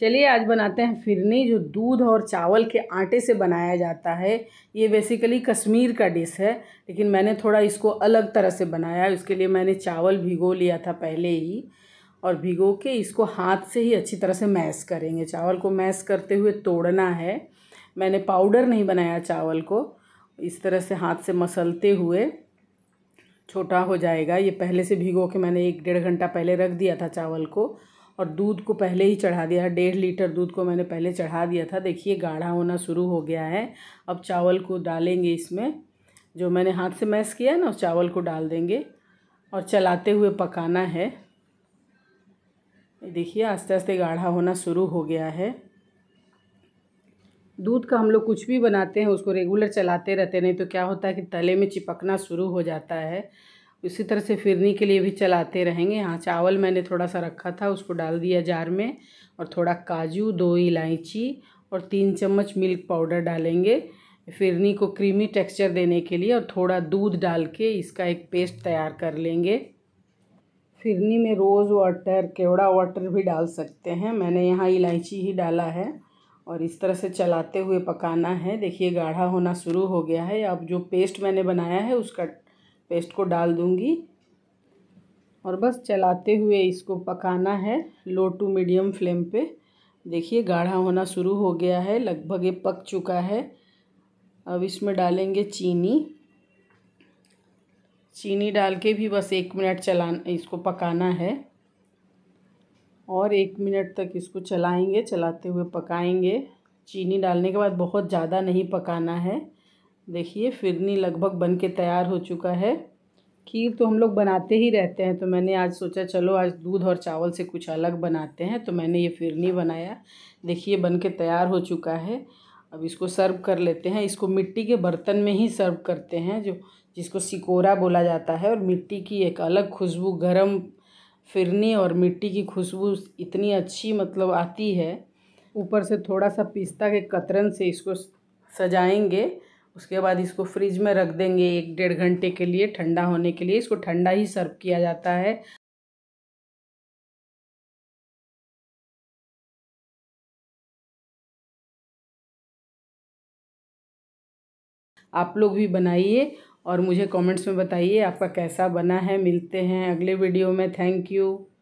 चलिए आज बनाते हैं फिरनी जो दूध और चावल के आटे से बनाया जाता है ये बेसिकली कश्मीर का डिश है लेकिन मैंने थोड़ा इसको अलग तरह से बनाया उसके लिए मैंने चावल भिगो लिया था पहले ही और भिगो के इसको हाथ से ही अच्छी तरह से मैश करेंगे चावल को मैश करते हुए तोड़ना है मैंने पाउडर नहीं बनाया चावल को इस तरह से हाथ से मसलते हुए छोटा हो जाएगा ये पहले से भिगो के मैंने एक डेढ़ घंटा पहले रख दिया था चावल को और दूध को पहले ही चढ़ा दिया है डेढ़ लीटर दूध को मैंने पहले चढ़ा दिया था देखिए गाढ़ा होना शुरू हो गया है अब चावल को डालेंगे इसमें जो मैंने हाथ से मैस किया है ना उस चावल को डाल देंगे और चलाते हुए पकाना है देखिए आस्ते आस्ते गाढ़ा होना शुरू हो गया है दूध का हम लोग कुछ भी बनाते हैं उसको रेगुलर चलाते रहते नहीं तो क्या होता है कि तले में चिपकना शुरू हो जाता है इसी तरह से फिरनी के लिए भी चलाते रहेंगे यहाँ चावल मैंने थोड़ा सा रखा था उसको डाल दिया जार में और थोड़ा काजू दो इलायची और तीन चम्मच मिल्क पाउडर डालेंगे फिरनी को क्रीमी टेक्सचर देने के लिए और थोड़ा दूध डाल के इसका एक पेस्ट तैयार कर लेंगे फिरनी में रोज़ वाटर केवड़ा वाटर भी डाल सकते हैं मैंने यहाँ इलायची ही डाला है और इस तरह से चलाते हुए पकाना है देखिए गाढ़ा होना शुरू हो गया है अब जो पेस्ट मैंने बनाया है उसका पेस्ट को डाल दूँगी और बस चलाते हुए इसको पकाना है लो टू मीडियम फ्लेम पे देखिए गाढ़ा होना शुरू हो गया है लगभग ये पक चुका है अब इसमें डालेंगे चीनी चीनी डाल के भी बस एक मिनट चला इसको पकाना है और एक मिनट तक इसको चलाएंगे चलाते हुए पकाएंगे चीनी डालने के बाद बहुत ज़्यादा नहीं पकाना है देखिए फिरनी लगभग बन के तैयार हो चुका है खीर तो हम लोग बनाते ही रहते हैं तो मैंने आज सोचा चलो आज दूध और चावल से कुछ अलग बनाते हैं तो मैंने ये फिरनी बनाया देखिए बन के तैयार हो चुका है अब इसको सर्व कर लेते हैं इसको मिट्टी के बर्तन में ही सर्व करते हैं जो जिसको सिकोरा बोला जाता है और मिट्टी की एक अलग खुशबू गर्म फिरनी और मिट्टी की खुशबू इतनी अच्छी मतलब आती है ऊपर से थोड़ा सा पिस्ता के कतरन से इसको सजाएंगे उसके बाद इसको फ्रिज में रख देंगे एक डेढ़ घंटे के लिए ठंडा होने के लिए इसको ठंडा ही सर्व किया जाता है आप लोग भी बनाइए और मुझे कमेंट्स में बताइए आपका कैसा बना है मिलते हैं अगले वीडियो में थैंक यू